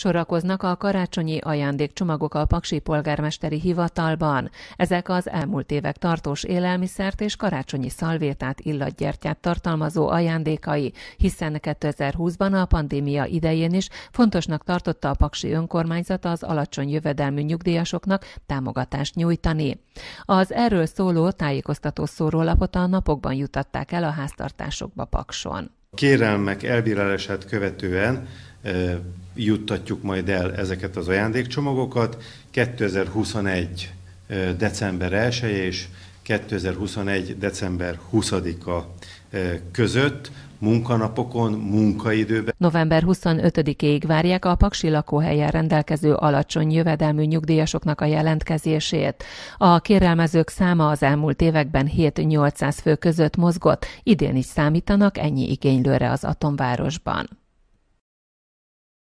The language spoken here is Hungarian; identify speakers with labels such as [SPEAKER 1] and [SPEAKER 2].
[SPEAKER 1] Sorakoznak a karácsonyi ajándékcsomagok a Paksi polgármesteri hivatalban. Ezek az elmúlt évek tartós élelmiszert és karácsonyi szalvétát, illatgyertyát tartalmazó ajándékai, hiszen 2020-ban a pandémia idején is fontosnak tartotta a Paksi önkormányzat az alacsony jövedelmű nyugdíjasoknak támogatást nyújtani. Az erről szóló tájékoztató szórólapot a napokban jutatták el a háztartásokba Pakson.
[SPEAKER 2] Kérelmek elbírálását követően juttatjuk majd el ezeket az ajándékcsomagokat. 2021. december 1 és 2021. december 20-a között munkanapokon, munkaidőben.
[SPEAKER 1] November 25-ig várják a Paksi lakóhelyen rendelkező alacsony jövedelmű nyugdíjasoknak a jelentkezését. A kérelmezők száma az elmúlt években 7-800 fő között mozgott, idén is számítanak ennyi igénylőre az atomvárosban.